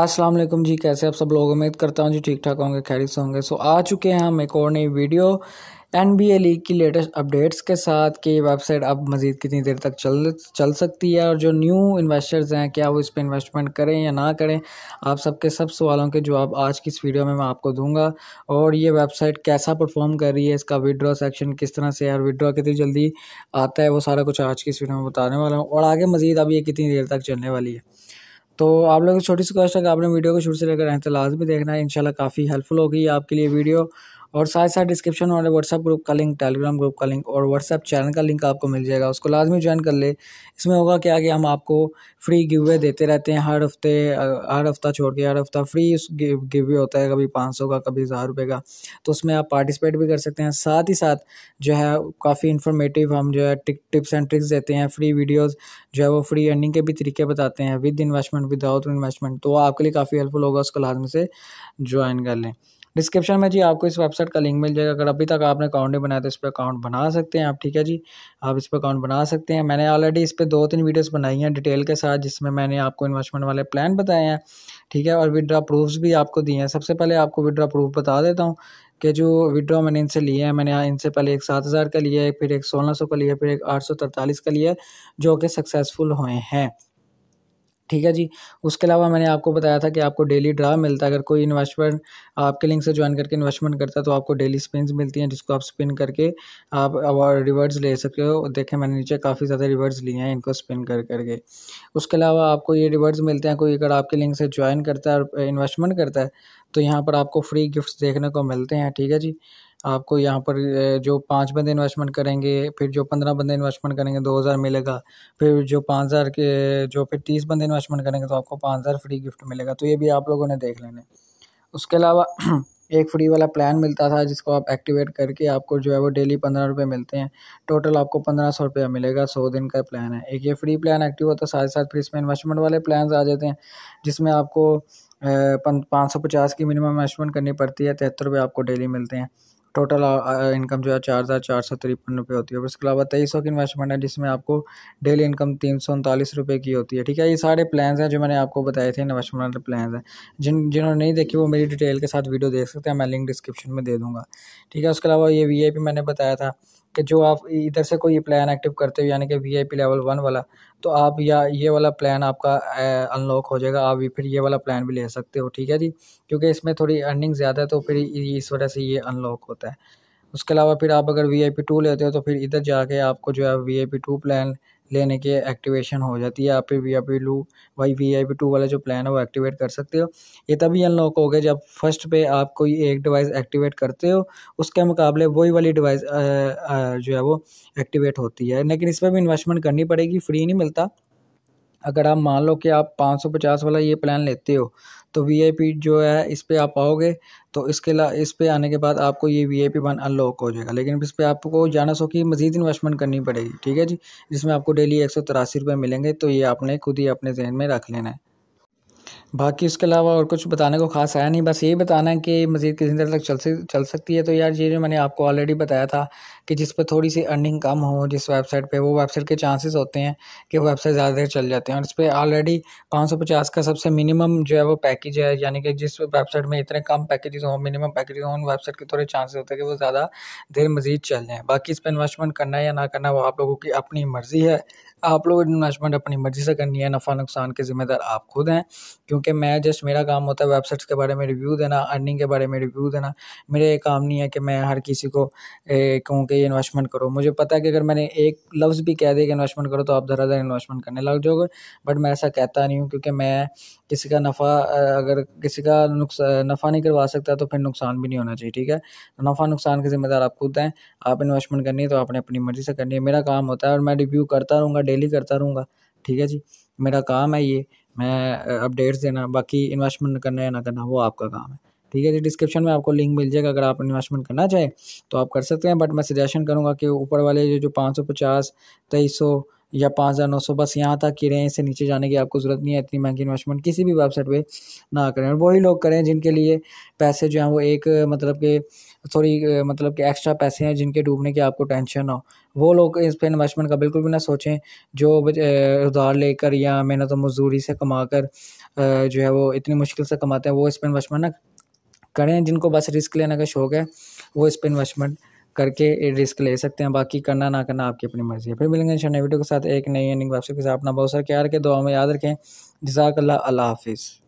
अस्सलाम वालेकुम जी कैसे आप सब लोग उम्मीद करता हूँ जी ठीक ठाक होंगे खैरियत से होंगे सो आ चुके हैं हम एक और नई video N B A league की लेटेस्ट अपडेट्स के साथ कि वेबसाइट अब मज़ीद कितनी देर तक चल चल सकती है और जो न्यू इन्वेस्टर्स हैं क्या वो इस पर इन्वेस्टमेंट करें या ना करें आप सबके सब सवालों के जवाब आज की इस वीडियो में मैं आपको दूंगा और ये वेबसाइट कैसा परफॉर्म कर रही है इसका विड्रॉ सेक्शन किस तरह से और विड्रॉ कितनी जल्दी आता है वो सारा कुछ आज की इस वीडियो में बताने वाला हूँ और आगे मज़ीद अब ये कितनी देर तक चलने वाली है तो आप लोगों को छोटी सी क्वेश्चन है आपने वीडियो को शुरू से लेकर यहाँ तक लाजमी देखना है इनशाला काफ़ी हेल्पफुल होगी आपके लिए वीडियो और साथ साथ डिस्क्रिप्शन वाले व्हाट्सअप ग्रुप का लिंक टेलीग्राम ग्रुप का लिंक और व्हाट्सअप चैनल का लिंक आपको मिल जाएगा उसको लाजमी ज्वाइन कर ले इसमें होगा क्या कि हम आपको फ्री गिव वे देते रहते हैं हर हफ्ते हर हफ्ता छोड़ के हर हफ्ता फ्री गिव वे होता है कभी पाँच सौ का कभी हज़ार रुपये का तो उसमें आप पार्टिसिपेट भी कर सकते हैं साथ ही साथ जो है काफ़ी इन्फॉर्मेटिव हम जो है टिप्स एंड ट्रिक्स देते हैं फ्री वीडियोज़ जो है वो फ्री अर्निंग के भी तरीके बताते हैं विद इन्वेस्टमेंट विदाउट इन्वेस्टमेंट तो आपके लिए काफ़ी हेल्पफुल होगा उसको लाजमी से ज्वाइन कर लें डिस्क्रिप्शन में जी आपको इस वेबसाइट का लिंक मिल जाएगा अगर अभी तक आपने अकाउंट नहीं बनाया तो इस पर अकाउंट बना सकते हैं आप ठीक है जी आप इस पर अकाउंट बना सकते हैं मैंने ऑलरेडी इस पर दो तीन वीडियोस बनाई हैं डिटेल के साथ जिसमें मैंने आपको इन्वेस्टमेंट वाले प्लान बताए हैं ठीक है और विड्रा प्रूफ्स भी आपको दिए हैं सबसे पहले आपको विड्रा प्रूफ बता देता हूँ कि जो विड्रॉ मैंने इनसे लिए हैं मैंने इनसे पहले एक सात हज़ार का लिया है फिर एक सोलह सौ का लिया फिर एक आठ सौ तरतालीस का लिया है जो कि सक्सेसफुल हुए हैं ठीक है जी उसके अलावा मैंने आपको बताया था कि आपको डेली ड्रा मिलता है अगर कोई इन्वेस्टमेंट आपके लिंक से ज्वाइन करके इन्वेस्टमेंट करता है तो आपको डेली स्पिन मिलती हैं जिसको आप स्पिन करके आप अवार्ड रिवर्ड्स ले सकते हो देखें मैंने नीचे काफ़ी ज़्यादा रिवर्ड्स लिए हैं इनको स्पिन कर करके उसके अलावा आपको ये रिवर्ड्स मिलते हैं कोई अगर आपके लिंक से ज्वाइन करता है और इन्वेस्टमेंट करता है तो यहाँ पर आपको फ्री गिफ्ट देखने को मिलते हैं ठीक है जी आपको यहाँ पर जो पाँच बंदे इन्वेस्टमेंट करेंगे फिर जो पंद्रह बंदे इन्वेस्टमेंट करेंगे दो हज़ार मिलेगा फिर जो पाँच हज़ार के जो फिर तीस बंदे इन्वेस्टमेंट करेंगे तो आपको पाँच हज़ार फ्री गिफ्ट मिलेगा तो ये भी आप लोगों ने देख लेने उसके अलावा एक फ्री वाला प्लान मिलता था जिसको आप एक्टिवेट करके आपको जो है वो डेली पंद्रह रुपये मिलते हैं टोटल आपको पंद्रह सौ रुपया मिलेगा सौ दिन का प्लान है एक ये फ्री प्लान एक्टिव होता है साथ साथ फिर इसमें इन्वेस्टमेंट वाले प्लान आ जाते हैं जिसमें आपको पाँच सौ पचास की मिनिमम इन्वेस्टमेंट करनी पड़ती है तिहत्तर रुपये आपको डेली मिलते हैं टोटल इनकम uh, uh, जो है चार हज़ार चार सौ तिरपन रुपये होती है और इसके अलावा तेईस सौ की इन्वेस्टमेंट है जिसमें आपको डेली इनकम तीन सौ उनतालीस रुपये की होती है ठीक है ये सारे प्लान्स हैं जो मैंने आपको बताए थे इन्वेस्टमेंट प्लान हैं जिन जिन्होंने नहीं देखी वो मेरी डिटेल के साथ वीडियो देख सकते हैं मैं लिंक डिस्क्रिप्शन में दे दूँगा ठीक है उसके अलावा ये वी मैंने बताया था कि जो आप इधर से कोई प्लान एक्टिव करते हो यानी कि V I P level one वाला तो आप या ये वाला प्लान आपका अनलॉक हो जाएगा आप फिर ये वाला प्लान भी ले सकते हो ठीक है जी क्योंकि इसमें थोड़ी अर्निंग ज़्यादा है तो फिर इस वजह से ये अनलॉक होता है उसके अलावा फिर आप अगर वी आई पी टू लेते हो तो फिर इधर जाके आपको जो है V I P two plan लेने के एक्टिवेशन हो जाती है आप पे V I P two why V I P two वाला जो प्लान है वो एक्टिवेट कर सकते हो ये तभी अनलॉक हो गया जब फर्स्ट पे आप कोई एक डिवाइस एक्टिवेट करते हो उसके मुकाबले वही वाली डिवाइस जो है वो एक्टिवेट होती है लेकिन इस पर भी इन्वेस्टमेंट करनी पड़ेगी फ्री नहीं मिलता अगर आप मान लो कि आप पाँच सौ पचास वाला ये प्लान लेते हो तो वीआईपी जो है इस पर आप आओगे तो इसके ला इस पर आने के बाद आपको ये V I P one unlock हो जाएगा लेकिन इस पर आपको जाना सो कि मजीद इन्वेस्टमेंट करनी पड़ेगी ठीक है जी जिसमें आपको डेली एक सौ तिरासी रुपये मिलेंगे तो ये आपने खुद ही अपने जहन में रख लेना है बाकी उसके अलावा और कुछ बताने को खास आया नहीं बस यही बताना है कि मज़ीद कितनी देर तक चल सक चल सकती है तो यार ये जो मैंने आपको ऑलरेडी बताया था कि जिस पर थोड़ी सी अर्निंग कम हो जिस वेबसाइट पे वो वेबसाइट के चांसेस होते हैं कि वो वेबसाइट ज़्यादा देर चल जाते हैं और इस पर ऑलरेडी पाँच सौ पचास का सबसे मिनिमम जो है वो पैकेज है यानी कि जिस वेबसाइट में इतने कम पैकेजेज हों मिनिमम पैकेज हों उन वेबसाइट के थोड़े चांसेज होते हैं कि वो ज़्यादा देर मज़ीद चल जाएँ बाकी इस पर इन्वेस्टमेंट करना या ना करना वो आप लोगों की अपनी मर्ज़ी है आप लोग इन्वेस्टमेंट अपनी मर्ज़ी से करनी है नफ़ा नुकसान के ज़िम्मेदार आप खुद हैं क्योंकि क्योंकि मैं जस्ट मेरा काम होता है वेबसाइट्स के बारे में रिव्यू देना अर्निंग के बारे में रिव्यू देना मेरा ये काम नहीं है कि मैं हर किसी को कहूँ कि इन्वेस्टमेंट करो मुझे पता है कि अगर मैंने एक लफ्ज़ भी कह दिया कि इन्वेस्टमेंट करो तो आप ज़रा इन्वेस्टमेंट करने लग जाओगे बट मैं ऐसा कहता नहीं हूँ क्योंकि मैं किसी का नफ़ा अगर किसी का नुकसान नफ़ा नहीं करवा सकता तो फिर नुकसान भी नहीं होना चाहिए ठीक है तो नफ़ा नुकसान की जिम्मेदार आप खुद हैं आप इन्वेस्टमेंट करनी है तो आपने अपनी मर्ज़ी से करनी है मेरा काम होता है और मैं रिव्यू करता रहूँगा डेली करता रहूँगा ठीक है जी मेरा काम है ये मैं अपडेट्स देना बाकी इन्वेस्टमेंट करना या ना करना वो आपका काम है ठीक है जी डिस्क्रिप्शन में आपको लिंक मिल जाएगा अगर आप इन्वेस्टमेंट करना चाहें तो आप कर सकते हैं बट मैं सजेशन करूँगा कि ऊपर वाले जो जो पाँच सौ पचास तेईस सौ या पाँच हज़ार नौ सौ बस यहाँ तक ही रहें इससे नीचे जाने की आपको ज़रूरत नहीं है इतनी महंगी इन्वेस्टमेंट किसी भी वेबसाइट पे ना करें और वही लोग करें जिनके लिए पैसे जो हैं वो एक मतलब के थोड़ी मतलब के एक्स्ट्रा पैसे हैं जिनके डूबने की आपको टेंशन हो वो लोग इस पर इन्वेस्टमेंट का बिल्कुल भी ना सोचें जो उधार लेकर या मेहनत तो मजदूरी से कमा कर जो है वो इतनी मुश्किल से कमाते हैं वो इस पर इन्वेस्टमेंट ना करें जिनको बस रिस्क लेने का शौक़ है वो इस पर इन्वेस्टमेंट करके रिस्क ले सकते हैं बाकी करना ना करना आपकी अपनी मर्जी है फिर मिलेंगे नए वीडियो के साथ एक नई एनिंग वापसी के साथ अपना बहुत सारा ख्याल के दुआ में याद रखें जजाक अल्लाह हाफिज़